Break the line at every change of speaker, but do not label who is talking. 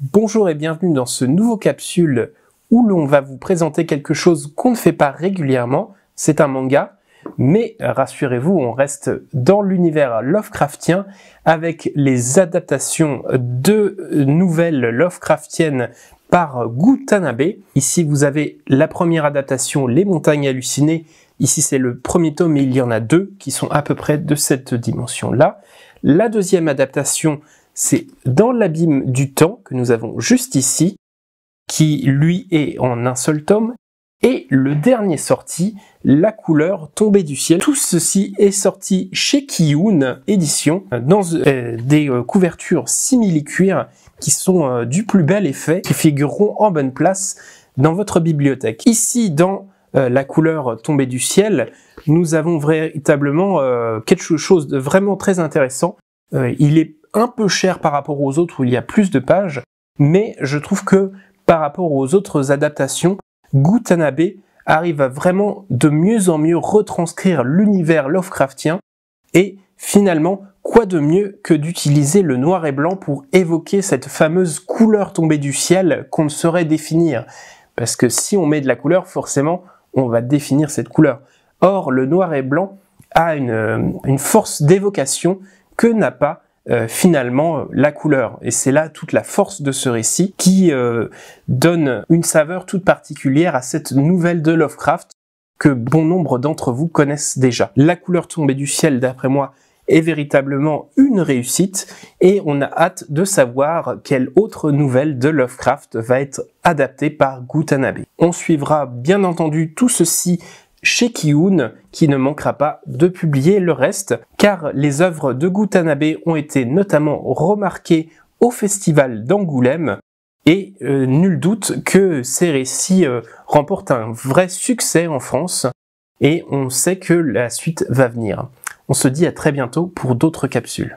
Bonjour et bienvenue dans ce nouveau capsule où l'on va vous présenter quelque chose qu'on ne fait pas régulièrement, c'est un manga, mais rassurez-vous, on reste dans l'univers Lovecraftien avec les adaptations de nouvelles Lovecraftiennes par Gutanabe. Ici, vous avez la première adaptation, Les montagnes hallucinées. Ici, c'est le premier tome mais il y en a deux qui sont à peu près de cette dimension-là. La deuxième adaptation, c'est dans l'abîme du temps que nous avons juste ici, qui lui est en un seul tome, et le dernier sorti, La couleur tombée du ciel. Tout ceci est sorti chez Kiyun Édition dans euh, des euh, couvertures simili-cuir qui sont euh, du plus bel effet, qui figureront en bonne place dans votre bibliothèque. Ici, dans la couleur tombée du ciel, nous avons véritablement quelque chose de vraiment très intéressant euh, il est un peu cher par rapport aux autres où il y a plus de pages, mais je trouve que par rapport aux autres adaptations, Gutanabe arrive à vraiment de mieux en mieux retranscrire l'univers Lovecraftien et finalement, quoi de mieux que d'utiliser le noir et blanc pour évoquer cette fameuse couleur tombée du ciel qu'on ne saurait définir Parce que si on met de la couleur, forcément, on va définir cette couleur. Or, le noir et blanc a une euh, force d'évocation que n'a pas euh, finalement euh, la couleur. Et c'est là toute la force de ce récit qui euh, donne une saveur toute particulière à cette nouvelle de Lovecraft que bon nombre d'entre vous connaissent déjà. La couleur tombée du ciel, d'après moi, est véritablement une réussite et on a hâte de savoir quelle autre nouvelle de Lovecraft va être adaptée par Gutanabe. On suivra bien entendu tout ceci chez Kiun, qui ne manquera pas de publier le reste, car les œuvres de Gutanabe ont été notamment remarquées au Festival d'Angoulême, et euh, nul doute que ces récits euh, remportent un vrai succès en France, et on sait que la suite va venir. On se dit à très bientôt pour d'autres capsules.